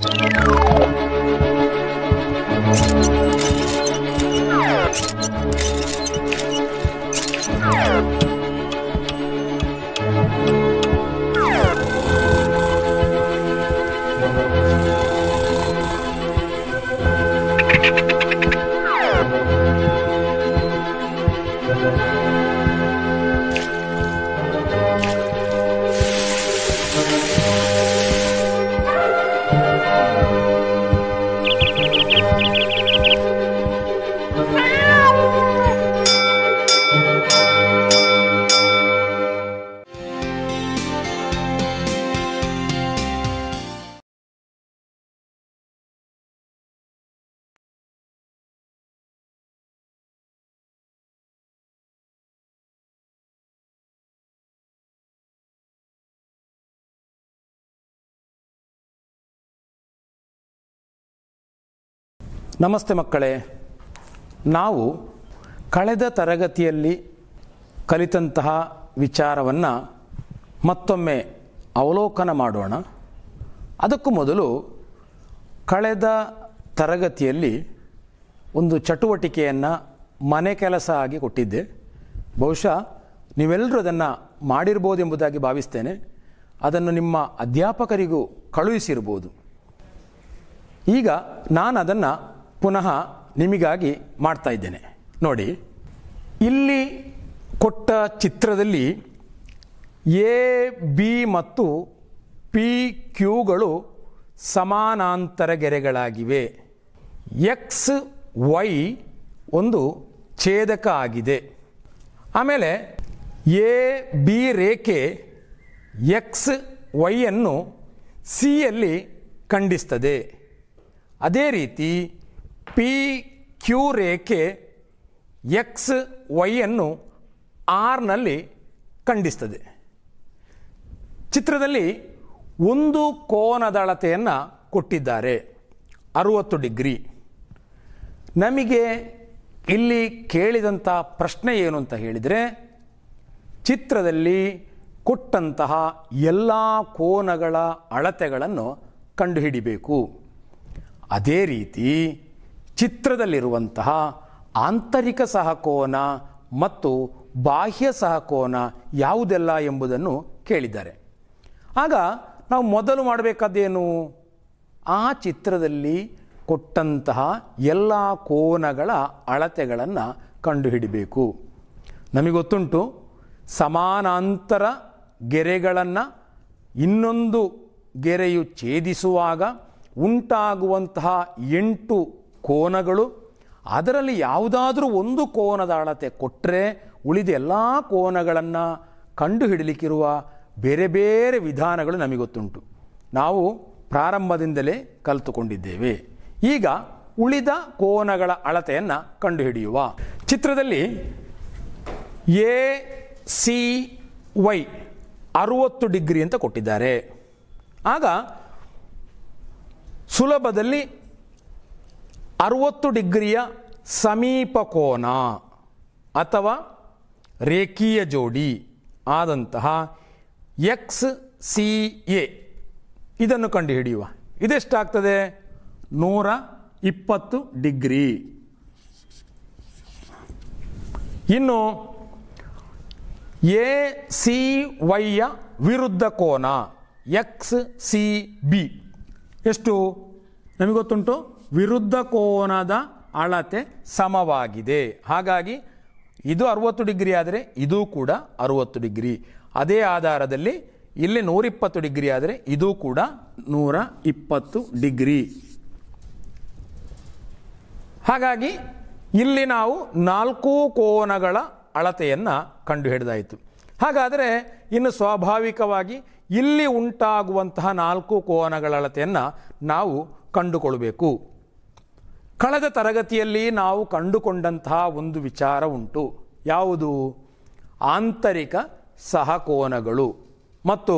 you ನಮಸ್ತೆ ಮಕ್ಕಳೇ ನಾವು ಕಳೆದ ತರಗತಿಯಲ್ಲಿ ಕಲಿತಂತಹ ವಿಚಾರವನ್ನು ಮತ್ತೊಮ್ಮೆ ಅವಲೋಕನ ಮಾಡೋಣ ಅದಕ್ಕೂ ಮೊದಲು ಕಳೆದ ತರಗತಿಯಲ್ಲಿ ಒಂದು ಚಟುವಟಿಕೆಯನ್ನು ಮನೆ ಕೆಲಸ ಆಗಿ ಕೊಟ್ಟಿದ್ದೆ ಬಹುಶಃ ನೀವೆಲ್ಲರೂ ಅದನ್ನು ಎಂಬುದಾಗಿ ಭಾವಿಸ್ತೇನೆ ಅದನ್ನು ನಿಮ್ಮ ಅಧ್ಯಾಪಕರಿಗೂ ಕಳುಹಿಸಿರ್ಬೋದು ಈಗ ನಾನು ಅದನ್ನು ಪುನಃ ನಿಮಗಾಗಿ ಮಾಡ್ತಾ ಇದ್ದೇನೆ ನೋಡಿ ಇಲ್ಲಿ ಕೊಟ್ಟ ಚಿತ್ರದಲ್ಲಿ ಎ ಬಿ ಮತ್ತು ಪಿ ಕ್ಯೂಗಳು ಸಮಾನಾಂತರ ಗೆರೆಗಳಾಗಿವೆ ಎಕ್ಸ್ ವೈ ಒಂದು ಛೇದಕ ಆಗಿದೆ ಆಮೇಲೆ ಎ ಬಿ ರೇಖೆ ಎಕ್ಸ್ ವೈಯನ್ನು ಸಿಯಲ್ಲಿ ಖಂಡಿಸ್ತದೆ ಅದೇ ರೀತಿ ಪಿ ಕ್ಯೂ ರೇಖೆ ಎಕ್ಸ್ ವೈಯನ್ನು ಆರ್ನಲ್ಲಿ ಖಂಡಿಸ್ತದೆ ಚಿತ್ರದಲ್ಲಿ ಒಂದು ಕೋನದಳತೆಯನ್ನು ಕೊಟ್ಟಿದ್ದಾರೆ ಅರುವತ್ತು ಡಿಗ್ರಿ ನಮಗೆ ಇಲ್ಲಿ ಕೇಳಿದಂಥ ಪ್ರಶ್ನೆ ಏನು ಅಂತ ಹೇಳಿದರೆ ಚಿತ್ರದಲ್ಲಿ ಕೊಟ್ಟಂತಹ ಎಲ್ಲ ಕೋನಗಳ ಅಳತೆಗಳನ್ನು ಕಂಡುಹಿಡಿಬೇಕು ಅದೇ ರೀತಿ ಚಿತ್ರದಲ್ಲಿರುವಂತಹ ಆಂತರಿಕ ಸಹಕೋನ ಮತ್ತು ಬಾಹ್ಯ ಸಹಕೋನ ಯಾವುದೆಲ್ಲ ಎಂಬುದನ್ನು ಕೇಳಿದ್ದಾರೆ ಆಗ ನಾವು ಮೊದಲು ಮಾಡಬೇಕಾದೇನು ಆ ಚಿತ್ರದಲ್ಲಿ ಕೊಟ್ಟಂತಹ ಎಲ್ಲ ಕೋನಗಳ ಅಳತೆಗಳನ್ನು ಕಂಡುಹಿಡಿಬೇಕು ನಮಗೊತ್ತುಂಟು ಸಮಾನಾಂತರ ಗೆರೆಗಳನ್ನು ಇನ್ನೊಂದು ಗೆರೆಯು ಛೇದಿಸುವಾಗ ಉಂಟಾಗುವಂತಹ ಎಂಟು ಕೋನಗಳು ಅದರಲ್ಲಿ ಯಾವುದಾದ್ರೂ ಒಂದು ಕೋನದ ಅಳತೆ ಕೊಟ್ಟರೆ ಉಳಿದ ಎಲ್ಲ ಕೋನಗಳನ್ನು ಕಂಡುಹಿಡಲಿಕ್ಕಿರುವ ಬೇರೆ ಬೇರೆ ವಿಧಾನಗಳು ನಮಗೊತ್ತುಂಟು ನಾವು ಪ್ರಾರಂಭದಿಂದಲೇ ಕಲಿತುಕೊಂಡಿದ್ದೇವೆ ಈಗ ಉಳಿದ ಕೋನಗಳ ಅಳತೆಯನ್ನು ಕಂಡುಹಿಡಿಯುವ ಚಿತ್ರದಲ್ಲಿ ಎ ಸಿ ವೈ ಅರುವತ್ತು ಡಿಗ್ರಿ ಅಂತ ಕೊಟ್ಟಿದ್ದಾರೆ ಆಗ ಸುಲಭದಲ್ಲಿ ಅರುವತ್ತು ಡಿಗ್ರಿಯ ಸಮೀಪ ಕೋನ ಅಥವಾ ರೇಖೀಯ ಜೋಡಿ ಆದಂತಹ ಎಕ್ಸ್ ಸಿ ಎ ಇದನ್ನು ಕಂಡುಹಿಡಿಯುವ ಇದೆಷ್ಟಾಗ್ತದೆ ನೂರ ಇಪ್ಪತ್ತು ಡಿಗ್ರಿ ಇನ್ನು ಎ ಸಿ ವೈಯ ವಿರುದ್ಧ ಕೋನ ಎಕ್ಸ್ ಸಿ ಬಿ ಎಷ್ಟು ನಮಗೆ ಗೊತ್ತುಂಟು ವಿರುದ್ಧ ಕೋನದ ಅಳತೆ ಸಮವಾಗಿದೆ ಹಾಗಾಗಿ ಇದು ಅರುವತ್ತು ಡಿಗ್ರಿ ಆದರೆ ಇದೂ ಕೂಡ ಅರುವತ್ತು ಡಿಗ್ರಿ ಅದೇ ಆಧಾರದಲ್ಲಿ ಇಲ್ಲಿ ನೂರಿಪ್ಪತ್ತು ಡಿಗ್ರಿ ಆದರೆ ಇದೂ ಕೂಡ ನೂರ ಇಪ್ಪತ್ತು ಡಿಗ್ರಿ ಹಾಗಾಗಿ ಇಲ್ಲಿ ನಾವು ನಾಲ್ಕು ಕೋನಗಳ ಅಳತೆಯನ್ನು ಕಂಡುಹಿಡಿದಾಯಿತು ಹಾಗಾದರೆ ಇನ್ನು ಸ್ವಾಭಾವಿಕವಾಗಿ ಇಲ್ಲಿ ಉಂಟಾಗುವಂತಹ ನಾಲ್ಕು ಕೋನಗಳ ಅಳತೆಯನ್ನು ನಾವು ಕಂಡುಕೊಳ್ಳಬೇಕು ಕಳೆದ ತರಗತಿಯಲ್ಲಿ ನಾವು ಕಂಡುಕೊಂಡಂತಹ ಒಂದು ವಿಚಾರ ಉಂಟು ಯಾವುದು ಆಂತರಿಕ ಸಹಕೋನಗಳು ಮತ್ತು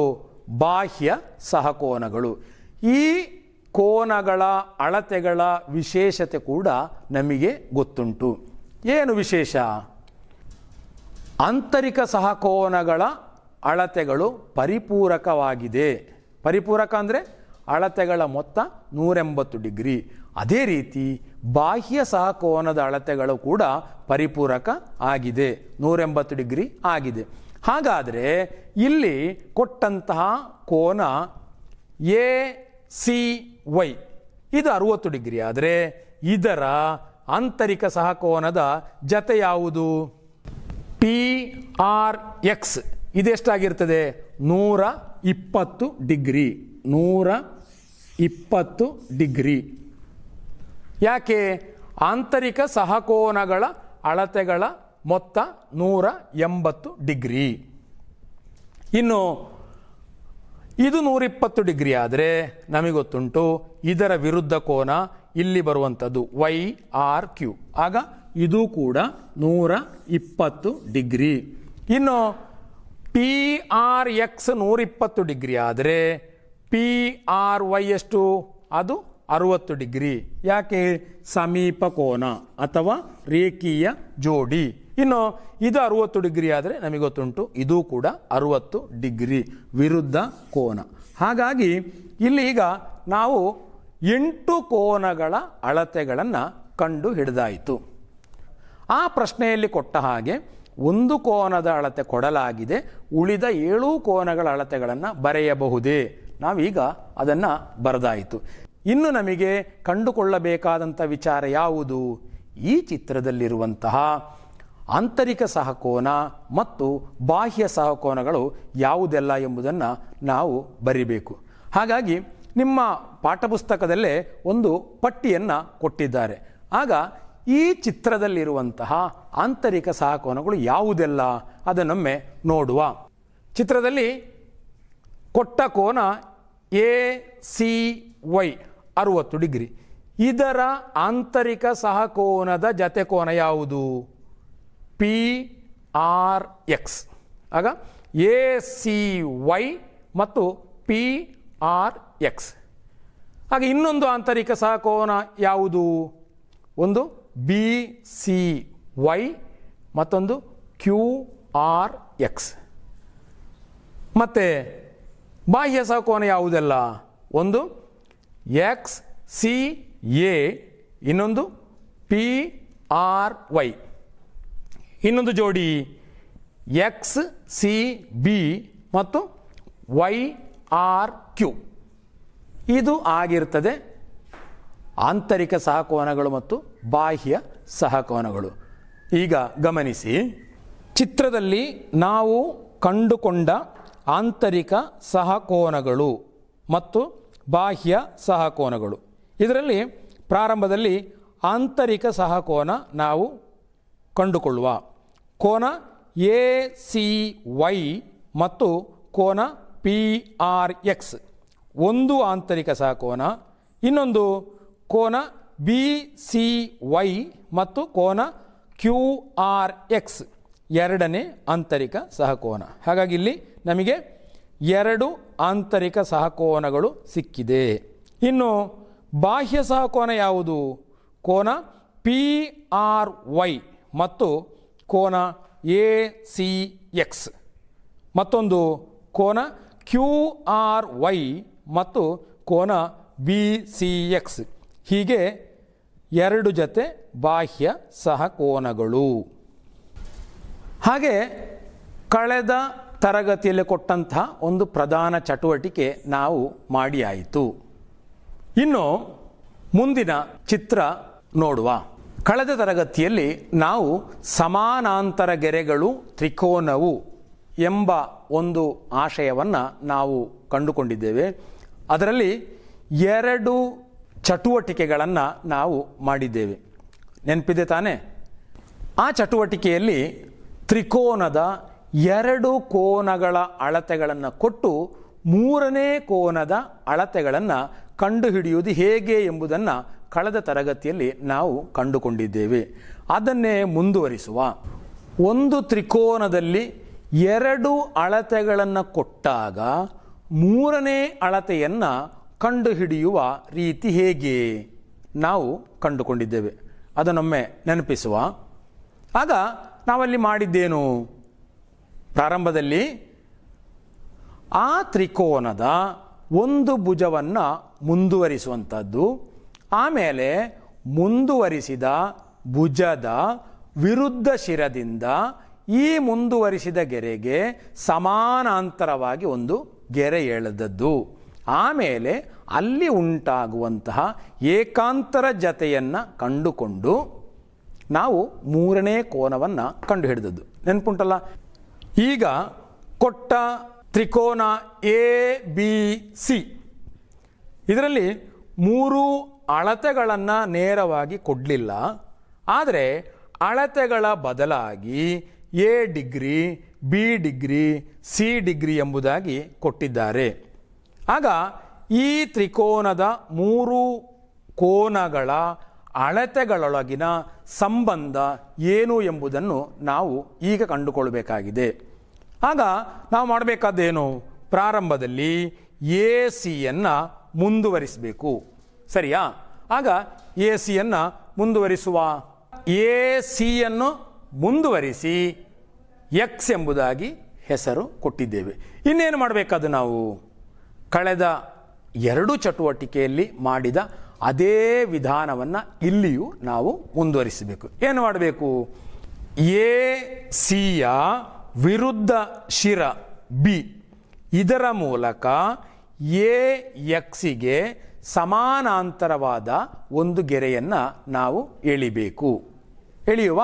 ಬಾಹ್ಯ ಸಹಕೋನಗಳು ಈ ಕೋನಗಳ ಅಳತೆಗಳ ವಿಶೇಷತೆ ಕೂಡ ನಮಗೆ ಗೊತ್ತುಂಟು ಏನು ವಿಶೇಷ ಆಂತರಿಕ ಸಹಕೋನಗಳ ಅಳತೆಗಳು ಪರಿಪೂರಕವಾಗಿದೆ ಪರಿಪೂರಕ ಅಂದರೆ ಅಳತೆಗಳ ಮೊತ್ತ ನೂರೆಂಬತ್ತು ಡಿಗ್ರಿ ಅದೇ ರೀತಿ ಬಾಹ್ಯ ಸಹಕೋನದ ಅಳತೆಗಳು ಕೂಡ ಪರಿಪೂರಕ ಆಗಿದೆ ನೂರೆಂಬತ್ತು ಡಿಗ್ರಿ ಆಗಿದೆ ಹಾಗಾದರೆ ಇಲ್ಲಿ ಕೊಟ್ಟಂತಹ ಕೋನ ಎ ಸಿ ವೈ ಇದು ಅರುವತ್ತು ಡಿಗ್ರಿ ಆದರೆ ಇದರ ಆಂತರಿಕ ಸಹಕೋನದ ಜತೆ ಯಾವುದು ಪಿ ಆರ್ ಎಕ್ಸ್ ಇದೆಷ್ಟಾಗಿರ್ತದೆ ನೂರ ಇಪ್ಪತ್ತು ಡಿಗ್ರಿ ನೂರ ಇಪ್ಪತ್ತು ಡಿಗ್ರಿ ಯಾಕೆ ಆಂತರಿಕ ಸಹಕೋನಗಳ ಅಳತೆಗಳ ಮೊತ್ತ ನೂರ ಎಂಬತ್ತು ಡಿಗ್ರಿ ಇನ್ನು ಇದು ನೂರಿಪ್ಪತ್ತು ಡಿಗ್ರಿ ಆದರೆ ನಮಗೊತ್ತುಂಟು ಇದರ ವಿರುದ್ಧ ಕೋನ ಇಲ್ಲಿ ಬರುವಂಥದ್ದು ವೈ ಆರ್ ಕ್ಯೂ ಆಗ ಇದು ಕೂಡ ನೂರ ಇಪ್ಪತ್ತು ಡಿಗ್ರಿ ಇನ್ನು ಪಿ ಆರ್ ಎಕ್ಸ್ ನೂರಿಪ್ಪತ್ತು ಡಿಗ್ರಿ ಆದರೆ ಪಿ ಆರ್ ವೈ ಎಷ್ಟು ಅದು ಅರುವತ್ತು ಡಿಗ್ರಿ ಯಾಕೆ ಸಮೀಪ ಕೋನ ಅಥವಾ ರೇಖೀಯ ಜೋಡಿ ಇನ್ನು ಇದು ಅರುವತ್ತು ಡಿಗ್ರಿ ಆದರೆ ನಮಗೆ ಗೊತ್ತುಂಟು ಇದು ಕೂಡ ಅರುವತ್ತು ಡಿಗ್ರಿ ವಿರುದ್ಧ ಕೋನ ಹಾಗಾಗಿ ಇಲ್ಲಿ ಈಗ ನಾವು ಎಂಟು ಕೋನಗಳ ಅಳತೆಗಳನ್ನು ಕಂಡು ಹಿಡಿದಾಯಿತು ಆ ಪ್ರಶ್ನೆಯಲ್ಲಿ ಕೊಟ್ಟ ಹಾಗೆ ಒಂದು ಕೋನದ ಅಳತೆ ಕೊಡಲಾಗಿದೆ ಉಳಿದ ಏಳು ಕೋನಗಳ ಅಳತೆಗಳನ್ನು ಬರೆಯಬಹುದೇ ನಾವೀಗ ಅದನ್ನು ಬರೆದಾಯಿತು ಇನ್ನು ನಮಗೆ ಕಂಡುಕೊಳ್ಳಬೇಕಾದಂಥ ವಿಚಾರ ಯಾವುದು ಈ ಚಿತ್ರದಲ್ಲಿರುವಂತಹ ಆಂತರಿಕ ಸಹಕೋನ ಮತ್ತು ಬಾಹ್ಯ ಸಹಕೋನಗಳು ಯಾವುದೆಲ್ಲ ಎಂಬುದನ್ನು ನಾವು ಬರಿಬೇಕು ಹಾಗಾಗಿ ನಿಮ್ಮ ಪಾಠಪುಸ್ತಕದಲ್ಲೇ ಒಂದು ಪಟ್ಟಿಯನ್ನು ಕೊಟ್ಟಿದ್ದಾರೆ ಆಗ ಈ ಚಿತ್ರದಲ್ಲಿರುವಂತಹ ಆಂತರಿಕ ಸಹಕೋನಗಳು ಯಾವುದೆಲ್ಲ ಅದನ್ನೊಮ್ಮೆ ನೋಡುವ ಚಿತ್ರದಲ್ಲಿ ಕೊಟ್ಟ ಕೋನ ಎ ಸಿ ವೈ ಅರುವತ್ತು ಡಿಗ್ರಿ ಇದರ ಆಂತರಿಕ ಸಹಕೋನದ ಜತೆ ಕೋನ ಯಾವುದು ಪಿ ಆರ್ ಎಕ್ಸ್ ಆಗ ಎ ಸಿ ವೈ ಮತ್ತು ಪಿ ಆರ್ ಎಕ್ಸ್ ಹಾಗೆ ಇನ್ನೊಂದು ಆಂತರಿಕ ಸಹಕೋನ ಯಾವುದು ಒಂದು ಬಿ ಸಿ ವೈ ಮತ್ತೊಂದು ಕ್ಯೂ ಆರ್ ಎಕ್ಸ್ ಮತ್ತು ಬಾಹ್ಯ ಸಹಕೋನ ಯಾವುದೆಲ್ಲ ಒಂದು ಎಕ್ಸ್ ಸಿ ಎ ಇನ್ನೊಂದು ಪಿ ಆರ್ ವೈ ಇನ್ನೊಂದು ಜೋಡಿ ಎಕ್ಸ್ ಸಿ ಬಿ ಮತ್ತು ವೈ ಆರ್ ಕ್ಯೂ ಇದು ಆಗಿರ್ತದೆ ಆಂತರಿಕ ಸಹಕೋನಗಳು ಮತ್ತು ಬಾಹ್ಯ ಸಹಕೋನಗಳು ಈಗ ಗಮನಿಸಿ ಚಿತ್ರದಲ್ಲಿ ನಾವು ಕಂಡುಕೊಂಡ ಆಂತರಿಕ ಸಹಕೋನಗಳು ಮತ್ತು ಬಾಹ್ಯ ಸಹಕೋನಗಳು ಇದರಲ್ಲಿ ಪ್ರಾರಂಭದಲ್ಲಿ ಆಂತರಿಕ ಸಹಕೋನ ನಾವು ಕಂಡುಕೊಳ್ಳುವ ಕೋನ ಎ ಸಿ ವೈ ಮತ್ತು ಕೋನ ಪಿ ಆರ್ ಎಕ್ಸ್ ಒಂದು ಆಂತರಿಕ ಸಹಕೋನ ಇನ್ನೊಂದು ಕೋನ ಬಿ ಸಿ ವೈ ಮತ್ತು ಕೋನ ಕ್ಯೂ ಆರ್ ಎಕ್ಸ್ ಎರಡನೇ ಆಂತರಿಕ ಸಹಕೋನ ಹಾಗಾಗಿ ಇಲ್ಲಿ ನಮಗೆ ಎರಡು ಆಂತರಿಕ ಸಹಕೋನಗಳು ಸಿಕ್ಕಿದೆ ಇನ್ನು ಬಾಹ್ಯ ಸಹಕೋನ ಯಾವುದು ಕೋನ ಪಿ ಆರ್ ವೈ ಮತ್ತು ಕೋನ ಎ ಸಿ ಎಕ್ಸ್ ಮತ್ತೊಂದು ಕೋನ ಕ್ಯೂ ಆರ್ ವೈ ಮತ್ತು ಕೋನ ಬಿ ಸಿ ಎಕ್ಸ್ ಹೀಗೆ ಎರಡು ಜೊತೆ ಬಾಹ್ಯ ಸಹಕೋನಗಳು ಹಾಗೆ ಕಳೆದ ತರಗತಿಯಲ್ಲಿ ಕೊಟ್ಟಂತಹ ಒಂದು ಪ್ರಧಾನ ಚಟುವಟಿಕೆ ನಾವು ಮಾಡಿ ಆಯಿತು ಇನ್ನು ಮುಂದಿನ ಚಿತ್ರ ನೋಡುವ ಕಳೆದ ತರಗತಿಯಲ್ಲಿ ನಾವು ಸಮಾನಾಂತರ ಗೆರೆಗಳು ತ್ರಿಕೋನವು ಎಂಬ ಒಂದು ಆಶಯವನ್ನು ನಾವು ಕಂಡುಕೊಂಡಿದ್ದೇವೆ ಅದರಲ್ಲಿ ಎರಡು ಚಟುವಟಿಕೆಗಳನ್ನು ನಾವು ಮಾಡಿದ್ದೇವೆ ನೆನಪಿದೆ ತಾನೇ ಆ ಚಟುವಟಿಕೆಯಲ್ಲಿ ತ್ರಿಕೋನದ ಎರಡು ಕೋನಗಳ ಅಳತೆಗಳನ್ನು ಕೊಟ್ಟು ಮೂರನೇ ಕೋನದ ಅಳತೆಗಳನ್ನು ಕಂಡುಹಿಡಿಯುವುದು ಹೇಗೆ ಎಂಬುದನ್ನು ಕಳೆದ ತರಗತಿಯಲ್ಲಿ ನಾವು ಕಂಡುಕೊಂಡಿದ್ದೇವೆ ಅದನ್ನೇ ಮುಂದುವರಿಸುವ ಒಂದು ತ್ರಿಕೋನದಲ್ಲಿ ಎರಡು ಅಳತೆಗಳನ್ನು ಕೊಟ್ಟಾಗ ಮೂರನೇ ಅಳತೆಯನ್ನು ಕಂಡುಹಿಡಿಯುವ ರೀತಿ ಹೇಗೆ ನಾವು ಕಂಡುಕೊಂಡಿದ್ದೇವೆ ಅದನ್ನೊಮ್ಮೆ ನೆನಪಿಸುವ ಆಗ ನಾವಲ್ಲಿ ಮಾಡಿದ್ದೇನು ಪ್ರಾರಂಭದಲ್ಲಿ ಆ ತ್ರಿಕೋನದ ಒಂದು ಭುಜವನ್ನು ಮುಂದುವರಿಸುವಂಥದ್ದು ಆಮೇಲೆ ಮುಂದುವರಿಸಿದ ಭುಜದ ವಿರುದ್ಧ ಶಿರದಿಂದ ಈ ಮುಂದುವರಿಸಿದ ಗೆರೆಗೆ ಸಮಾನಾಂತರವಾಗಿ ಒಂದು ಗೆರೆ ಎಳೆದದ್ದು ಆಮೇಲೆ ಅಲ್ಲಿ ಉಂಟಾಗುವಂತಹ ಏಕಾಂತರ ಜತೆಯನ್ನು ಕಂಡುಕೊಂಡು ನಾವು ಮೂರನೇ ಕೋನವನ್ನು ಕಂಡುಹಿಡಿದದ್ದು ನೆನಪುಂಟಲ್ಲ ಈಗ ಕೊಟ್ಟ ತ್ರಿಕೋನ ಎ ಬಿ ಸಿ ಇದರಲ್ಲಿ ಮೂರು ಅಳತೆಗಳನ್ನು ನೇರವಾಗಿ ಕೊಡಲಿಲ್ಲ ಆದರೆ ಅಳತೆಗಳ ಬದಲಾಗಿ A degree B degree C degree ಎಂಬುದಾಗಿ ಕೊಟ್ಟಿದ್ದಾರೆ ಆಗ ಈ ತ್ರಿಕೋನದ ಮೂರು ಕೋನಗಳ ಅಳತೆಗಳೊಳಗಿನ ಸಂಬಂಧ ಏನು ಎಂಬುದನ್ನು ನಾವು ಈಗ ಕಂಡುಕೊಳ್ಳಬೇಕಾಗಿದೆ ಆಗ ನಾವು ಮಾಡಬೇಕಾದ್ದೇನು ಪ್ರಾರಂಭದಲ್ಲಿ ಎ ಸಿಯನ್ನು ಮುಂದುವರಿಸಬೇಕು ಸರಿಯಾ ಆಗ ಎ ಸಿಯನ್ನು ಮುಂದುವರಿಸುವ ಎ ಸಿಯನ್ನು ಮುಂದುವರಿಸಿ ಎಕ್ಸ್ ಎಂಬುದಾಗಿ ಹೆಸರು ಕೊಟ್ಟಿದ್ದೇವೆ ಇನ್ನೇನು ಮಾಡಬೇಕಾದ ನಾವು ಕಳೆದ ಎರಡು ಚಟುವಟಿಕೆಯಲ್ಲಿ ಮಾಡಿದ ಅದೇ ವಿಧಾನವನ್ನು ಇಲ್ಲಿಯೂ ನಾವು ಮುಂದುವರಿಸಬೇಕು ಏನು ಮಾಡಬೇಕು ಎ ಸಿಯ ವಿರುದ್ಧ ಶಿರ ಬಿ ಇದರ ಮೂಲಕ ಎ ಎಕ್ಸಿಗೆ ಸಮಾನಾಂತರವಾದ ಒಂದು ಗೆರೆಯನ್ನು ನಾವು ಎಳಿಬೇಕು ಎಳೆಯುವ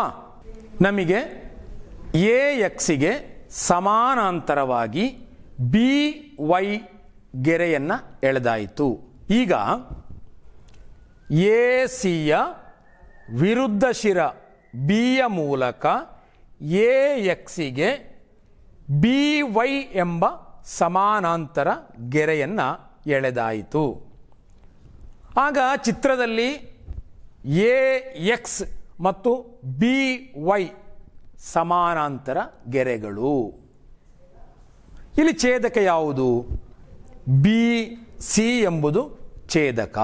ನಮಗೆ ಎ ಎಕ್ಸಿಗೆ ಸಮಾನಾಂತರವಾಗಿ ಬಿ ವೈ ಗೆರೆಯನ್ನು ಎಳೆದಾಯಿತು ಈಗ ಎ ಸಿಯ ವಿರುದ್ಧ ಶಿರ ಬಿಯ ಮೂಲಕ ಎ ಎಕ್ಸಿಗೆ ಬಿ ವೈ ಎಂಬ ಸಮಾನಾಂತರ ಗೆರೆಯನ್ನು ಎಳೆದಾಯಿತು ಆಗ ಚಿತ್ರದಲ್ಲಿ ಎ ಎಕ್ಸ್ ಮತ್ತು ಬಿ ವೈ ಸಮಾನಾಂತರ ಗೆರೆಗಳು ಇಲ್ಲಿ ಛೇದಕ ಯಾವುದು ಬಿ ಸಿ ಎಂಬುದು ಛೇದಕ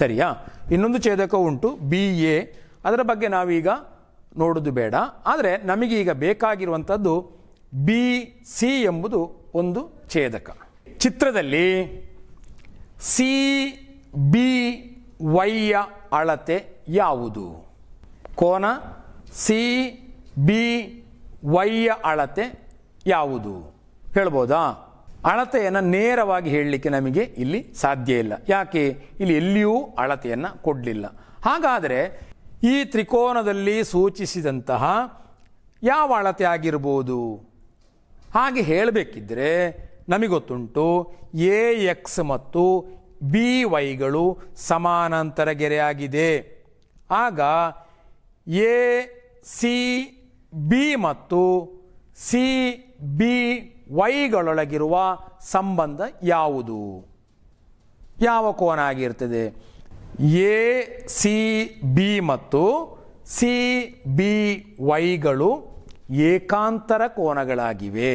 ಸರಿಯಾ ಇನ್ನೊಂದು ಛೇದಕ ಉಂಟು ಬಿ ಎ ಅದರ ಬಗ್ಗೆ ನಾವೀಗ ನೋಡೋದು ಬೇಡ ಆದರೆ ನಮಗೀಗ ಬೇಕಾಗಿರುವಂಥದ್ದು ಬಿ ಸಿ ಎಂಬುದು ಒಂದು ಛೇದಕ ಚಿತ್ರದಲ್ಲಿ ಸಿ ಬಿ ವೈಯ ಅಳತೆ ಯಾವುದು ಕೋನ ಸಿ ಬಿ ವೈಯ ಅಳತೆ ಯಾವುದು ಹೇಳ್ಬೋದಾ ಅಳತೆಯನ್ನು ನೇರವಾಗಿ ಹೇಳಲಿಕ್ಕೆ ನಮಗೆ ಇಲ್ಲಿ ಸಾಧ್ಯ ಇಲ್ಲ ಯಾಕೆ ಇಲ್ಲಿ ಎಲ್ಲಿಯೂ ಅಳತೆಯನ್ನು ಕೊಡಲಿಲ್ಲ ಹಾಗಾದರೆ ಈ ತ್ರಿಕೋನದಲ್ಲಿ ಸೂಚಿಸಿದಂತಹ ಯಾವ ಅಳತೆ ಆಗಿರ್ಬೋದು ಹಾಗೆ ಹೇಳಬೇಕಿದ್ರೆ ನಮಗೊತ್ತುಂಟು ಎ ಎಕ್ಸ್ ಮತ್ತು ಬಿ ವೈಗಳು ಸಮಾನಾಂತರ ಗೆರೆಯಾಗಿದೆ ಆಗ ಎ ಸಿ ಬಿ ಮತ್ತು ಸಿ ಬಿ ವೈಗಳೊಳಗಿರುವ ಸಂಬಂಧ ಯಾವುದು ಯಾವ ಕೋನ ಆಗಿರ್ತದೆ ಎ ಸಿ ಬಿ ಮತ್ತು ಸಿ ಬಿ ವೈಗಳು ಏಕಾಂತರ ಕೋನಗಳಾಗಿವೆ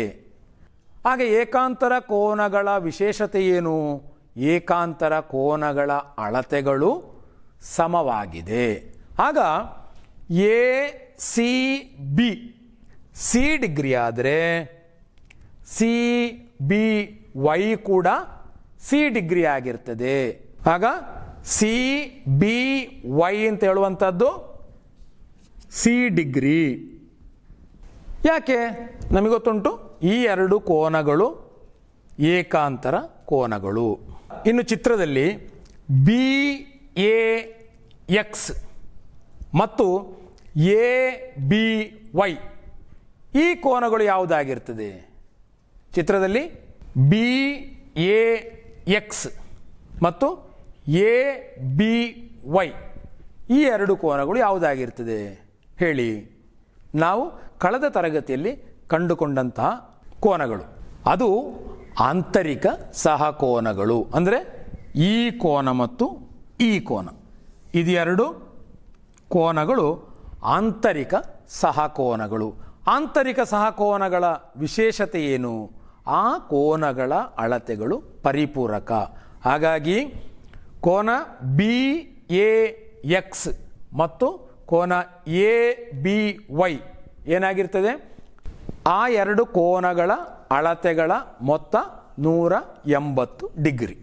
ಹಾಗೆ ಏಕಾಂತರ ಕೋನಗಳ ವಿಶೇಷತೆ ಏನು ಏಕಾಂತರ ಕೋನಗಳ ಅಳತೆಗಳು ಸಮವಾಗಿದೆ ಆಗ A C B C degree ಆದರೆ ಸಿ ಬಿ ವೈ ಕೂಡ ಸಿ ಡಿಗ್ರಿ ಆಗಿರ್ತದೆ ಆಗ ಸಿ ಬಿ ವೈ ಅಂತ ಹೇಳುವಂಥದ್ದು ಸಿ ಡಿಗ್ರಿ ಯಾಕೆ ನಮಗೊತ್ತುಂಟು ಈ ಎರಡು ಕೋನಗಳು ಏಕಾಂತರ ಕೋನಗಳು ಇನ್ನು ಚಿತ್ರದಲ್ಲಿ ಬಿ ಎ ಎಕ್ಸ್ ಮತ್ತು ಎ ಬಿ ವೈ ಈ ಕೋನಗಳು ಯಾವುದಾಗಿರ್ತದೆ ಚಿತ್ರದಲ್ಲಿ ಬಿ ಎ ಎಕ್ಸ್ ಮತ್ತು ಎ ಬಿ ವೈ ಈ ಎರಡು ಕೋನಗಳು ಯಾವುದಾಗಿರ್ತದೆ ಹೇಳಿ ನಾವು ಕಳೆದ ತರಗತಿಯಲ್ಲಿ ಕಂಡುಕೊಂಡಂತಹ ಕೋನಗಳು ಅದು ಆಂತರಿಕ ಸಹಕೋನಗಳು ಅಂದರೆ ಈ ಕೋನ ಮತ್ತು ಈ ಕೋನ ಇದೆರಡು ಕೋನಗಳು ಆಂತರಿಕ ಸಹಕೋನಗಳು ಆಂತರಿಕ ಸಹಕೋನಗಳ ವಿಶೇಷತೆ ಏನು ಆ ಕೋನಗಳ ಅಳತೆಗಳು ಪರಿಪೂರಕ ಹಾಗಾಗಿ ಕೋನ ಬಿ ಎ ಎಕ್ಸ್ ಮತ್ತು ಕೋನ ಎ ಬಿ ವೈ ಏನಾಗಿರ್ತದೆ ಆ ಎರಡು ಕೋನಗಳ ಅಳತೆಗಳ ಮೊತ್ತ ನೂರ ಎಂಬತ್ತು ಡಿಗ್ರಿ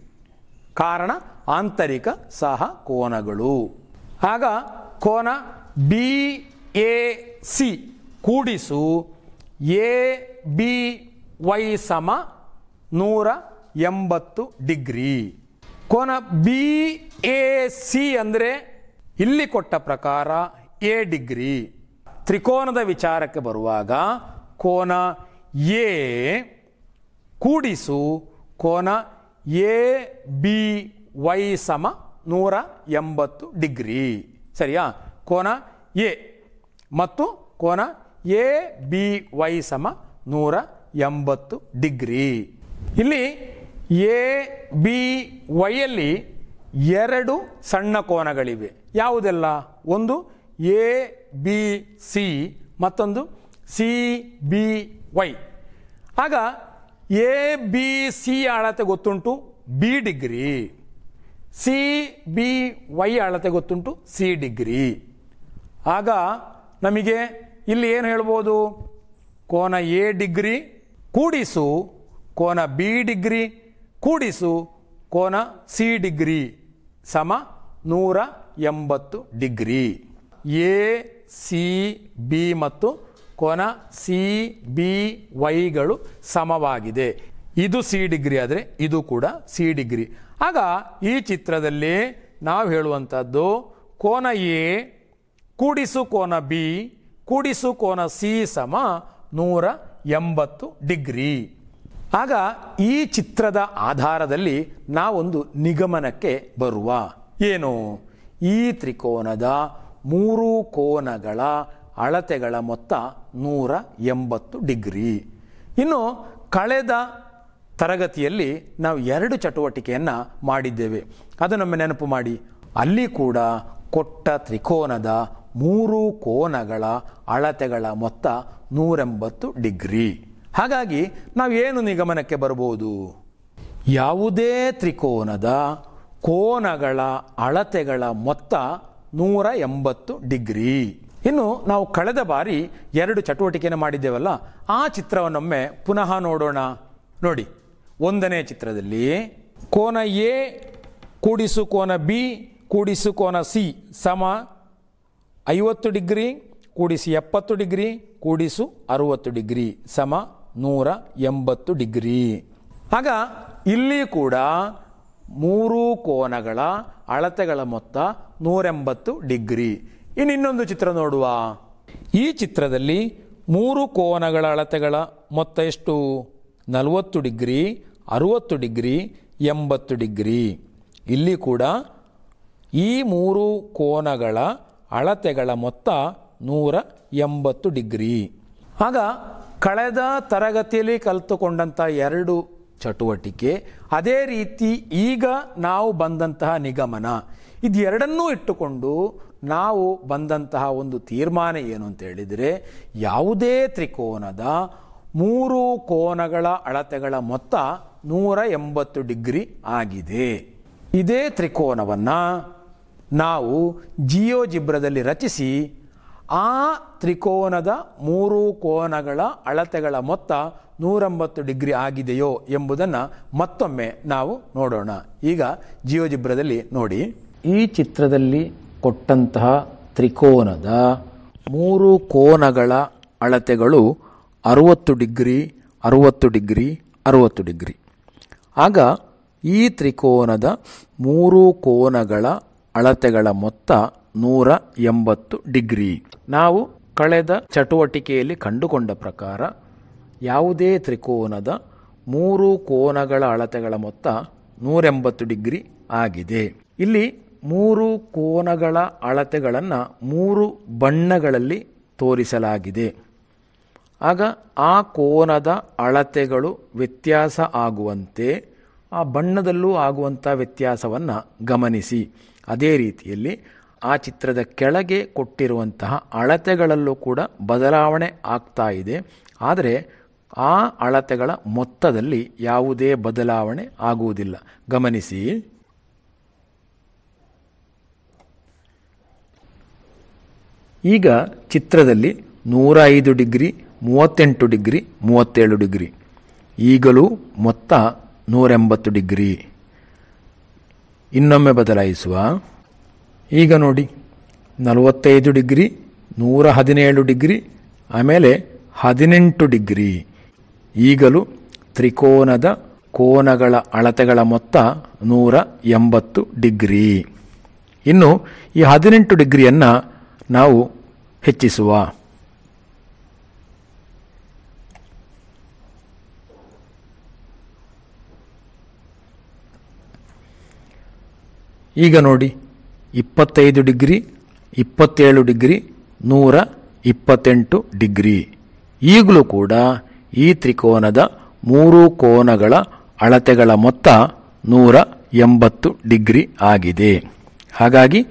ಕಾರಣ ಆಂತರಿಕ ಸಹ ಕೋನಗಳು ಆಗ ಕೋನ ಬಿ ಎ ಸಿ ಕೂಡಿಸು ಎ ಬಿ ವೈ ಸಮ ನೂರ ಎಂಬತ್ತು ಡಿಗ್ರಿ ಕೋನ ಬಿ ಎ ಸಿ ಅಂದರೆ ಇಲ್ಲಿ ಕೊಟ್ಟ ಪ್ರಕಾರ ಎ ಡಿಗ್ರಿ ತ್ರಿಕೋನದ ವಿಚಾರಕ್ಕೆ ಬರುವಾಗ ಕೋನ ಎ ಕೂಡಿಸು ಕೋನ ಎ ಬಿ ವೈ ಸಮ ನೂರ ಎಂಬತ್ತು ಡಿಗ್ರಿ ಸರಿಯಾ ಕೋನ ಎ ಮತ್ತು ಕೋನ ಎ ಬಿ ವೈ ಸಮ ನೂರ ಎಂಬತ್ತು ಡಿಗ್ರಿ ಇಲ್ಲಿ ಎ ಬಿ ವೈಯಲ್ಲಿ ಎರಡು ಸಣ್ಣ ಕೋನಗಳಿವೆ ಯಾವುದೆಲ್ಲ ಒಂದು ಎ ಬಿ ಸಿ ಮತ್ತೊಂದು ಸಿ ಬಿ ವೈ ಆಗ ಎ ಬಿ ಸಿ ಅಳತೆ ಗೊತ್ತುಂಟು B degree C B Y ಅಳತೆ ಗೊತ್ತುಂಟು ಸಿ ಡಿಗ್ರಿ ಆಗ ನಮಗೆ ಇಲ್ಲಿ ಏನು ಹೇಳ್ಬೋದು ಕೋನ ಎ ಡಿಗ್ರಿ ಕೂಡಿಸು ಕೋನ ಬಿ ಡಿಗ್ರಿ ಕೂಡಿಸು ಕೋನ ಸಿ ಡಿಗ್ರಿ ಸಮ ನೂರ ಎಂಬತ್ತು ಡಿಗ್ರಿ ಎ ಸಿ ಬಿ ಮತ್ತು ಕೋನ ಸಿ ಬಿ ವೈಗಳು ಸಮವಾಗಿದೆ ಇದು ಸಿ ಡಿಗ್ರಿ ಆದರೆ ಇದು ಕೂಡ ಸಿ ಡಿಗ್ರಿ ಆಗ ಈ ಚಿತ್ರದಲ್ಲಿ ನಾವು ಹೇಳುವಂಥದ್ದು ಕೋನ ಎ ಕೂಡಿಸು ಕೋನ ಬಿ ಕೂಡಿಸು ಕೋನ ಸಿ ಸಮ ನೂರ ಎಂಬತ್ತು ಡಿಗ್ರಿ ಆಗ ಈ ಚಿತ್ರದ ಆಧಾರದಲ್ಲಿ ನಾವೊಂದು ನಿಗಮನಕ್ಕೆ ಬರುವ ಏನು ಈ ತ್ರಿಕೋನದ ಮೂರು ಕೋನಗಳ ಅಳತೆಗಳ ಮೊತ್ತ ನೂರ ಎಂಬತ್ತು ಡಿಗ್ರಿ ಇನ್ನು ಕಳೆದ ತರಗತಿಯಲ್ಲಿ ನಾವು ಎರಡು ಚಟುವಟಿಕೆಯನ್ನು ಮಾಡಿದ್ದೇವೆ ಅದು ನಮ್ಮ ನೆನಪು ಮಾಡಿ ಅಲ್ಲಿ ಕೂಡ ಕೊಟ್ಟ ತ್ರಿಕೋನದ ಮೂರು ಕೋನಗಳ ಅಳತೆಗಳ ಮೊತ್ತ ನೂರೆಂಬತ್ತು ಡಿಗ್ರಿ ಹಾಗಾಗಿ ನಾವು ಏನು ನಿಗಮನಕ್ಕೆ ಬರಬಹುದು ಯಾವುದೇ ತ್ರಿಕೋನದ ಕೋನಗಳ ಅಳತೆಗಳ ಮೊತ್ತ ನೂರ ಎಂಬತ್ತು ಡಿಗ್ರಿ ಇನ್ನು ನಾವು ಕಳೆದ ಬಾರಿ ಎರಡು ಚಟುವಟಿಕೆಯನ್ನು ಮಾಡಿದ್ದೇವಲ್ಲ ಆ ಚಿತ್ರವನ್ನೊಮ್ಮೆ ಪುನಃ ನೋಡೋಣ ನೋಡಿ ಒಂದನೇ ಚಿತ್ರದಲ್ಲಿ ಕೋನ ಎ ಕೂಡಿಸು ಕೋನ ಬಿ ಕೂಡಿಸು ಕೋನ ಸಿ ಸಮ ಐವತ್ತು ಡಿಗ್ರಿ ಕೂಡಿಸಿ ಎಪ್ಪತ್ತು ಡಿಗ್ರಿ ಕೂಡಿಸು ಅರುವತ್ತು ಡಿಗ್ರಿ ಸಮ ನೂರ ಎಂಬತ್ತು ಡಿಗ್ರಿ ಆಗ ಇಲ್ಲಿ ಕೂಡ ಮೂರು ಕೋನಗಳ ಅಳತೆಗಳ ಮೊತ್ತ ನೂರೆಂಬತ್ತು ಡಿಗ್ರಿ ಇನ್ನಿನ್ನೊಂದು ಚಿತ್ರ ನೋಡುವ ಈ ಚಿತ್ರದಲ್ಲಿ ಮೂರು ಕೋನಗಳ ಅಳತೆಗಳ ಮೊತ್ತ ಎಷ್ಟು ನಲವತ್ತು ಡಿಗ್ರಿ ಅರುವತ್ತು ಡಿಗ್ರಿ ಎಂಬತ್ತು ಡಿಗ್ರಿ ಇಲ್ಲಿ ಕೂಡ ಈ ಮೂರು ಕೋನಗಳ ಅಳತೆಗಳ ಮೊತ್ತ ನೂರ ಎಂಬತ್ತು ಡಿಗ್ರಿ ಆಗ ಕಳೆದ ತರಗತಿಯಲ್ಲಿ ಕಲಿತುಕೊಂಡಂಥ ಎರಡು ಚಟುವಟಿಕೆ ಅದೇ ರೀತಿ ಈಗ ನಾವು ಬಂದಂತಹ ನಿಗಮನ ಇದೆರಡನ್ನೂ ಇಟ್ಟುಕೊಂಡು ನಾವು ಬಂದಂತಹ ಒಂದು ತೀರ್ಮಾನ ಏನು ಅಂತ ಹೇಳಿದರೆ ಯಾವುದೇ ತ್ರಿಕೋನದ ಮೂರು ಕೋನಗಳ ಅಳತೆಗಳ ಮೊತ್ತ ನೂರ ಎಂಬತ್ತು ಡಿಗ್ರಿ ಆಗಿದೆ ಇದೇ ತ್ರಿಕೋನವನ್ನು ನಾವು ಜಿಬ್ರದಲ್ಲಿ ರಚಿಸಿ ಆ ತ್ರಿಕೋನದ ಮೂರು ಕೋನಗಳ ಅಳತೆಗಳ ಮೊತ್ತ ನೂರಂಬತ್ತು ಡಿಗ್ರಿ ಆಗಿದೆಯೋ ಎಂಬುದನ್ನು ಮತ್ತೊಮ್ಮೆ ನಾವು ನೋಡೋಣ ಈಗ ಜಿಬ್ರದಲ್ಲಿ ನೋಡಿ ಈ ಚಿತ್ರದಲ್ಲಿ ಕೊಟ್ಟಂತಹ ತ್ರಿಕೋನದ ಮೂರು ಕೋನಗಳ ಅಳತೆಗಳು ಅರುವತ್ತು ಡಿಗ್ರಿ ಅರುವತ್ತು ಡಿಗ್ರಿ ಅರುವತ್ತು ಡಿಗ್ರಿ ಆಗ ಈ ತ್ರಿಕೋನದ ಮೂರು ಕೋನಗಳ ಅಳತೆಗಳ ಮೊತ್ತ ನೂರ ಎಂಬತ್ತು ಡಿಗ್ರಿ ನಾವು ಕಳೆದ ಚಟುವಟಿಕೆಯಲ್ಲಿ ಕಂಡುಕೊಂಡ ಪ್ರಕಾರ ಯಾವುದೇ ತ್ರಿಕೋನದ ಮೂರು ಕೋನಗಳ ಅಳತೆಗಳ ಮೊತ್ತ ನೂರೆಂಬತ್ತು ಡಿಗ್ರಿ ಆಗಿದೆ ಇಲ್ಲಿ ಮೂರು ಕೋನಗಳ ಅಳತೆಗಳನ್ನು ಮೂರು ಬಣ್ಣಗಳಲ್ಲಿ ತೋರಿಸಲಾಗಿದೆ ಆಗ ಆ ಕೋನದ ಅಳತೆಗಳು ವ್ಯತ್ಯಾಸ ಆಗುವಂತೆ ಆ ಬಣ್ಣದಲ್ಲೂ ಆಗುವಂಥ ವ್ಯತ್ಯಾಸವನ್ನು ಗಮನಿಸಿ ಅದೇ ರೀತಿಯಲ್ಲಿ ಆ ಚಿತ್ರದ ಕೆಳಗೆ ಕೊಟ್ಟಿರುವಂತಹ ಅಳತೆಗಳಲ್ಲೂ ಕೂಡ ಬದಲಾವಣೆ ಆಗ್ತಾ ಇದೆ ಆದರೆ ಆ ಅಳತೆಗಳ ಮೊತ್ತದಲ್ಲಿ ಯಾವುದೇ ಬದಲಾವಣೆ ಆಗುವುದಿಲ್ಲ ಗಮನಿಸಿ ಈಗ ಚಿತ್ರದಲ್ಲಿ ನೂರ ಐದು ಡಿಗ್ರಿ ಮೂವತ್ತೆಂಟು ಡಿಗ್ರಿ ಮೂವತ್ತೇಳು ಡಿಗ್ರಿ ಈಗಲೂ ಮೊತ್ತ ನೂರೆಂಬತ್ತು ಡಿಗ್ರಿ ಇನ್ನೊಮ್ಮೆ ಬದಲಾಯಿಸುವ ಈಗ ನೋಡಿ ನಲವತ್ತೈದು ಡಿಗ್ರಿ ನೂರ ಹದಿನೇಳು ಡಿಗ್ರಿ ಆಮೇಲೆ ಹದಿನೆಂಟು ಡಿಗ್ರಿ ಈಗಲೂ ತ್ರಿಕೋನದ ಕೋನಗಳ ಅಳತೆಗಳ ಮೊತ್ತ ನೂರ ಎಂಬತ್ತು ಡಿಗ್ರಿ ಇನ್ನು ಈ ಹದಿನೆಂಟು ಡಿಗ್ರಿಯನ್ನು ನಾವು ಹೆಚ್ಚಿಸುವ ಈಗ ನೋಡಿ ಇಪ್ಪತ್ತೈದು ಡಿಗ್ರಿ ಇಪ್ಪತ್ತೇಳು ಡಿಗ್ರಿ ನೂರ ಇಪ್ಪತ್ತೆಂಟು ಡಿಗ್ರಿ ಈಗಲೂ ಕೂಡ ಈ ತ್ರಿಕೋನದ ಮೂರು ಕೋನಗಳ ಅಳತೆಗಳ ಮೊತ್ತ ನೂರ ಎಂಬತ್ತು ಡಿಗ್ರಿ ಆಗಿದೆ ಹಾಗಾಗಿ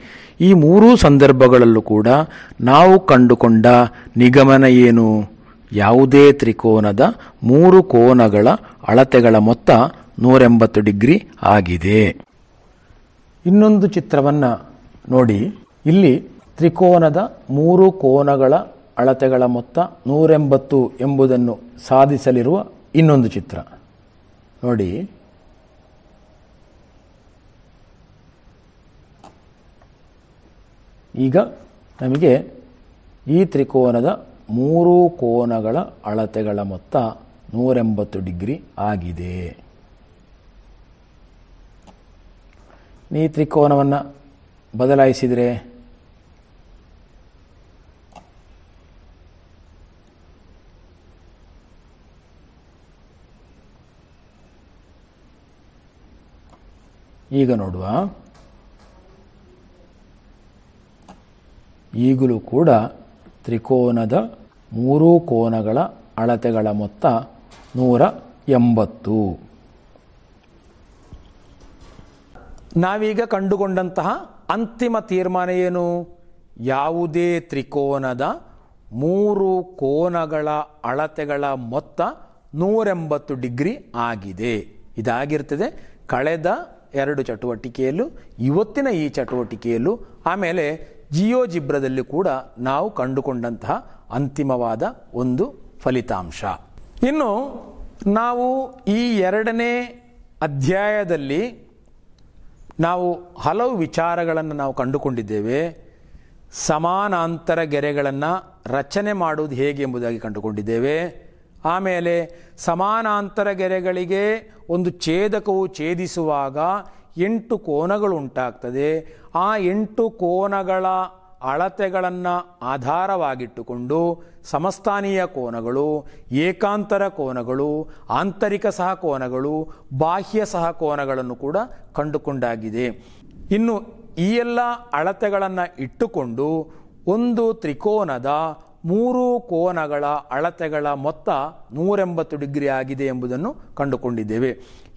ಈ ಮೂರೂ ಸಂದರ್ಭಗಳಲ್ಲೂ ಕೂಡ ನಾವು ಕಂಡುಕೊಂಡ ನಿಗಮನ ಏನು ಯಾವುದೇ ತ್ರಿಕೋನದ ಮೂರು ಕೋನಗಳ ಅಳತೆಗಳ ಮೊತ್ತ ನೂರೆಂಬತ್ತು ಡಿಗ್ರಿ ಆಗಿದೆ ಇನ್ನೊಂದು ಚಿತ್ರವನ್ನು ನೋಡಿ ಇಲ್ಲಿ ತ್ರಿಕೋನದ ಮೂರು ಕೋನಗಳ ಅಳತೆಗಳ ಮೊತ್ತ ನೂರೆಂಬತ್ತು ಎಂಬುದನ್ನು ಸಾಧಿಸಲಿರುವ ಇನ್ನೊಂದು ಚಿತ್ರ ನೋಡಿ ಈಗ ನಮಗೆ ಈ ತ್ರಿಕೋನದ ಮೂರು ಕೋನಗಳ ಅಳತೆಗಳ ಮೊತ್ತ ನೂರೆಂಬತ್ತು ಡಿಗ್ರಿ ಆಗಿದೆ ನೀ ತ್ರಿಕೋನವನ್ನು ಬದಲಾಯಿಸಿದರೆ ಈಗ ನೋಡುವ ಈಗಲೂ ಕೂಡ ತ್ರಿಕೋನದ ಮೂರು ಕೋನಗಳ ಅಳತೆಗಳ ಮೊತ್ತ ನೂರ ಎಂಬತ್ತು ನಾವೀಗ ಕಂಡುಕೊಂಡಂತಹ ಅಂತಿಮ ತೀರ್ಮಾನ ಏನು ಯಾವುದೇ ತ್ರಿಕೋನದ ಮೂರು ಕೋನಗಳ ಅಳತೆಗಳ ಮೊತ್ತ ನೂರೆಂಬತ್ತು ಡಿಗ್ರಿ ಆಗಿದೆ ಇದಾಗಿರ್ತದೆ ಕಳೆದ ಎರಡು ಚಟುವಟಿಕೆಯಲ್ಲೂ ಇವತ್ತಿನ ಈ ಚಟುವಟಿಕೆಯಲ್ಲೂ ಆಮೇಲೆ ಜಿಯೋ ಜಿಬ್ರದಲ್ಲಿ ಕೂಡ ನಾವು ಕಂಡುಕೊಂಡಂತಹ ಅಂತಿಮವಾದ ಒಂದು ಫಲಿತಾಂಶ ಇನ್ನು ನಾವು ಈ ಎರಡನೇ ಅಧ್ಯಾಯದಲ್ಲಿ ನಾವು ಹಲವು ವಿಚಾರಗಳನ್ನು ನಾವು ಕಂಡುಕೊಂಡಿದ್ದೇವೆ ಸಮಾನಾಂತರ ಗೆರೆಗಳನ್ನು ರಚನೆ ಮಾಡುವುದು ಹೇಗೆ ಎಂಬುದಾಗಿ ಕಂಡುಕೊಂಡಿದ್ದೇವೆ ಆಮೇಲೆ ಸಮಾನಾಂತರ ಗೆರೆಗಳಿಗೆ ಒಂದು ಛೇದಕವು ಛೇದಿಸುವಾಗ ಎಂಟು ಕೋನಗಳು ಉಂಟಾಗ್ತದೆ ಆ ಎಂಟು ಕೋನಗಳ ಅಳತೆಗಳನ್ನು ಆಧಾರವಾಗಿಟ್ಟುಕೊಂಡು ಸಮಸ್ಥಾನೀಯ ಕೋನಗಳು ಏಕಾಂತರ ಕೋನಗಳು ಆಂತರಿಕ ಸಹಕೋನಗಳು ಬಾಹ್ಯ ಸಹಕೋನಗಳನ್ನು ಕೂಡ ಕಂಡುಕೊಂಡಾಗಿದೆ ಇನ್ನು ಈ ಎಲ್ಲ ಅಳತೆಗಳನ್ನು ಇಟ್ಟುಕೊಂಡು ಒಂದು ತ್ರಿಕೋನದ ಮೂರು ಕೋನಗಳ ಅಳತೆಗಳ ಮೊತ್ತ ನೂರೆಂಬತ್ತು ಡಿಗ್ರಿ ಆಗಿದೆ ಎಂಬುದನ್ನು ಕಂಡುಕೊಂಡಿದ್ದೇವೆ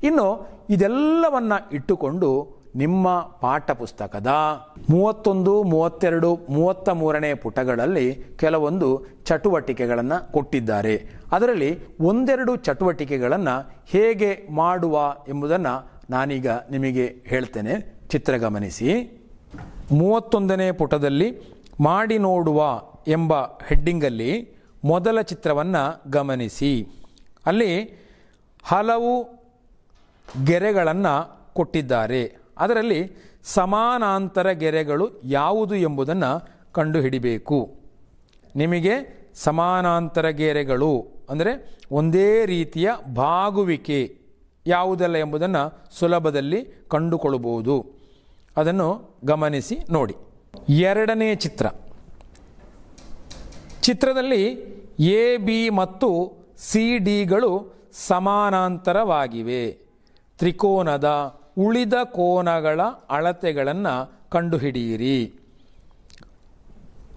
ಇನ್ನು ಇದೆಲ್ಲವನ್ನು ಇಟ್ಟುಕೊಂಡು ನಿಮ್ಮ ಪಾಠ ಪುಸ್ತಕದ ಮೂವತ್ತೊಂದು ಮೂವತ್ತೆರಡು ಮೂವತ್ತ ಮೂರನೇ ಪುಟಗಳಲ್ಲಿ ಕೆಲವೊಂದು ಚಟುವಟಿಕೆಗಳನ್ನು ಕೊಟ್ಟಿದ್ದಾರೆ ಅದರಲ್ಲಿ ಒಂದೆರಡು ಚಟುವಟಿಕೆಗಳನ್ನು ಹೇಗೆ ಮಾಡುವ ಎಂಬುದನ್ನು ನಾನೀಗ ನಿಮಗೆ ಹೇಳ್ತೇನೆ ಚಿತ್ರ ಗಮನಿಸಿ ಮೂವತ್ತೊಂದನೇ ಪುಟದಲ್ಲಿ ಮಾಡಿ ನೋಡುವ ಎಂಬ ಹೆಡ್ಡಿಂಗಲ್ಲಿ ಮೊದಲ ಚಿತ್ರವನ್ನು ಗಮನಿಸಿ ಅಲ್ಲಿ ಹಲವು ಗೆರೆಗಳನ್ನು ಕೊಟ್ಟಿದ್ದಾರೆ ಅದರಲ್ಲಿ ಸಮಾನಾಂತರ ಗೆರೆಗಳು ಯಾವುದು ಎಂಬುದನ್ನು ಕಂಡುಹಿಡಿಬೇಕು ನಿಮಗೆ ಸಮಾನಾಂತರ ಗೆರೆಗಳು ಅಂದರೆ ಒಂದೇ ರೀತಿಯ ಬಾಗುವಿಕೆ ಯಾವುದಲ್ಲ ಎಂಬುದನ್ನು ಸುಲಭದಲ್ಲಿ ಕಂಡುಕೊಳ್ಳಬಹುದು ಅದನ್ನು ಗಮನಿಸಿ ನೋಡಿ ಎರಡನೇ ಚಿತ್ರ ಚಿತ್ರದಲ್ಲಿ ಎ ಬಿ ಮತ್ತು ಸಿ ಡಿಗಳು ಸಮಾನಾಂತರವಾಗಿವೆ ತ್ರಿಕೋನದ ಉಳಿದ ಕೋನಗಳ ಅಳತೆಗಳನ್ನು ಕಂಡುಹಿಡಿಯಿರಿ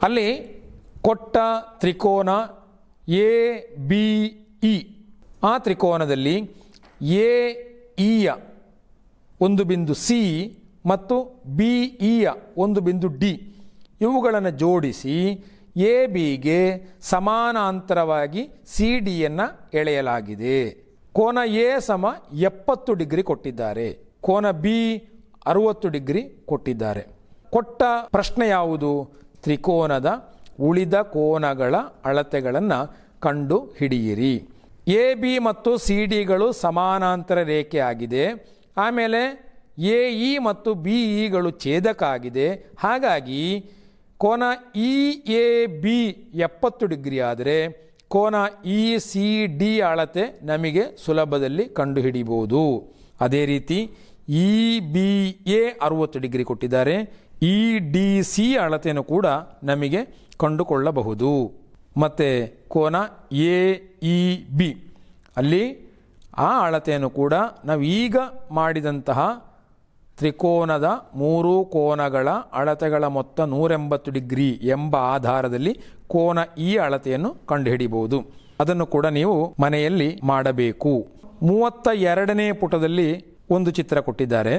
ಅಲ್ಲಿ ಕೊಟ್ಟ ತ್ರಿಕೋನ ಎ ಬಿ ಇ ಆ ತ್ರಿಕೋನದಲ್ಲಿ ಎ ಇಯ ಒಂದು ಬಿಂದು ಸಿ ಮತ್ತು ಬಿ ಇಯ ಒಂದು ಬಿಂದು ಡಿ ಇವುಗಳನ್ನು ಜೋಡಿಸಿ ಎ ಬಿಗೆ ಸಮಾನಾಂತರವಾಗಿ ಸಿ ಡಿಯನ್ನು ಎಳೆಯಲಾಗಿದೆ ಕೋನ ಎ ಸಮ ಎಪ್ಪತ್ತು ಡಿಗ್ರಿ ಕೊಟ್ಟಿದ್ದಾರೆ ಕೋನ ಬಿ ಅರುವತ್ತು ಡಿಗ್ರಿ ಕೊಟ್ಟಿದ್ದಾರೆ ಕೊಟ್ಟ ಪ್ರಶ್ನೆ ಯಾವುದು ತ್ರಿಕೋನದ ಉಳಿದ ಕೋನಗಳ ಅಳತೆಗಳನ್ನು ಕಂಡು ಹಿಡಿಯಿರಿ ಎ ಬಿ ಮತ್ತು ಸಿ ಡಿಗಳು ಸಮಾನಾಂತರ ರೇಖೆ ಆಗಿದೆ ಆಮೇಲೆ ಎ ಇ e ಮತ್ತು ಬಿ ಇಗಳು e ಛೇದಕ ಆಗಿದೆ ಹಾಗಾಗಿ ಕೋನ ಇ ಎ ಬಿ ಎಪ್ಪತ್ತು ಡಿಗ್ರಿ ಆದರೆ ಕೋನ ಇ ಸಿ ಡಿ ಅಳತೆ ನಮಗೆ ಸುಲಭದಲ್ಲಿ ಕಂಡುಹಿಡಿಬೋದು ಅದೇ ರೀತಿ ಇ ಬಿ ಎ ಅರುವತ್ತು ಡಿಗ್ರಿ ಕೊಟ್ಟಿದ್ದಾರೆ ಇ ಡಿ ಸಿ ಅಳತೆಯನ್ನು ಕೂಡ ನಮಗೆ ಕಂಡುಕೊಳ್ಳಬಹುದು ಮತ್ತು ಕೋನ ಎ ಇ ಬಿ ಅಲ್ಲಿ ಆ ಅಳತೆಯನ್ನು ಕೂಡ ನಾವು ಈಗ ಮಾಡಿದಂತಹ ತ್ರಿಕೋನದ ಮೂರು ಕೋನಗಳ ಅಳತೆಗಳ ಮೊತ್ತ ನೂರೆಂಬತ್ತು ಡಿಗ್ರಿ ಎಂಬ ಆಧಾರದಲ್ಲಿ ಕೋನ ಇ ಅಳತೆಯನ್ನು ಕಂಡುಹಿಡಿಯಬಹುದು ಅದನ್ನು ಕೂಡ ನೀವು ಮನೆಯಲ್ಲಿ ಮಾಡಬೇಕು ಮೂವತ್ತ ಎರಡನೇ ಪುಟದಲ್ಲಿ ಒಂದು ಚಿತ್ರ ಕೊಟ್ಟಿದ್ದಾರೆ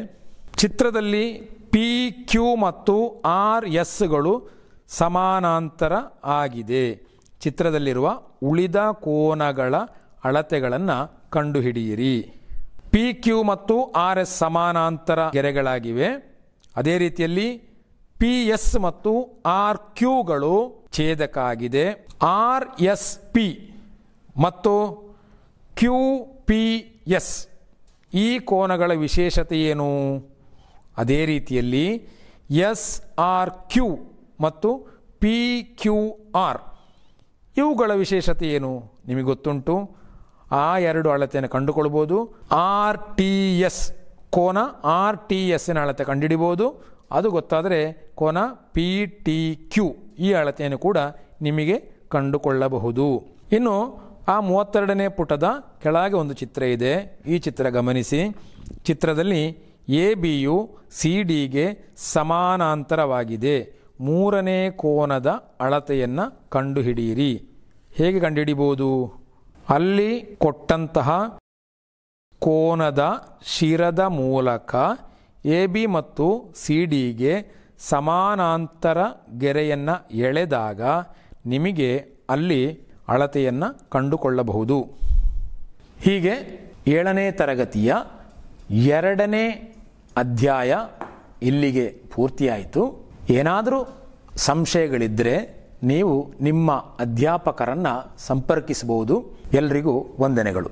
ಚಿತ್ರದಲ್ಲಿ ಪಿ ಕ್ಯೂ ಮತ್ತು ಆರ್ ಎಸ್ಗಳು ಸಮಾನಾಂತರ ಆಗಿದೆ ಚಿತ್ರದಲ್ಲಿರುವ ಉಳಿದ ಕೋನಗಳ ಅಳತೆಗಳನ್ನು ಕಂಡುಹಿಡಿಯಿರಿ ಪಿ ಕ್ಯೂ ಮತ್ತು ಆರ್ ಎಸ್ ಸಮಾನಾಂತರ ಗೆರೆಗಳಾಗಿವೆ ಅದೇ ರೀತಿಯಲ್ಲಿ ಪಿ ಎಸ್ ಮತ್ತು ಆರ್ ಕ್ಯೂಗಳು ಛೇದಕ ಆಗಿದೆ ಆರ್ ಎಸ್ ಪಿ ಮತ್ತು ಕ್ಯೂ ಪಿ ಎಸ್ ಈ ಕೋನಗಳ ವಿಶೇಷತೆ ಏನು ಅದೇ ರೀತಿಯಲ್ಲಿ ಎಸ್ ಆರ್ ಕ್ಯೂ ಮತ್ತು ಪಿ ಕ್ಯೂ ಆರ್ ಇವುಗಳ ವಿಶೇಷತೆ ಏನು ನಿಮಗೆ ಗೊತ್ತುಂಟು ಆ ಎರಡು ಅಳತೆಯನ್ನು ಕಂಡುಕೊಳ್ಬೋದು ಆರ್ ಟಿ ಎಸ್ ಕೋನ ಆರ್ ಟಿ ಎಸ್ನ ಅಳತೆ ಕಂಡುಹಿಡಿಬೋದು ಅದು ಗೊತ್ತಾದರೆ ಕೋನ ಪಿ ಟಿ ಕ್ಯೂ ಈ ಅಳತೆಯನ್ನು ಕೂಡ ನಿಮಗೆ ಕಂಡುಕೊಳ್ಳಬಹುದು ಇನ್ನು ಆ ಮೂವತ್ತೆರಡನೇ ಪುಟದ ಕೆಳಗೆ ಒಂದು ಚಿತ್ರ ಇದೆ ಈ ಚಿತ್ರ ಗಮನಿಸಿ ಚಿತ್ರದಲ್ಲಿ ಎ ಬಿಯು ಸಿ ಡಿಗೆ ಸಮಾನಾಂತರವಾಗಿದೆ ಮೂರನೇ ಕೋನದ ಅಳತೆಯನ್ನು ಕಂಡುಹಿಡಿಯಿರಿ ಹೇಗೆ ಕಂಡುಹಿಡಿಬೋದು ಅಲ್ಲಿ ಕೊಟ್ಟಂತಹ ಕೋನದ ಶಿರದ ಮೂಲಕ ಎ ಬಿ ಮತ್ತು ಸಿ ಡಿಗೆ ಸಮಾನಾಂತರ ಗೆರೆಯನ್ನು ಎಳೆದಾಗ ನಿಮಗೆ ಅಲ್ಲಿ ಅಳತೆಯನ್ನು ಕಂಡುಕೊಳ್ಳಬಹುದು ಹೀಗೆ ಏಳನೇ ತರಗತಿಯ ಎರಡನೇ ಅಧ್ಯಾಯ ಇಲ್ಲಿಗೆ ಪೂರ್ತಿಯಾಯಿತು ಏನಾದರೂ ಸಂಶಯಗಳಿದ್ದರೆ ನೀವು ನಿಮ್ಮ ಅಧ್ಯಾಪಕರನ್ನು ಸಂಪರ್ಕಿಸಬಹುದು ಎಲ್ರಿಗೂ ವಂದನೆಗಳು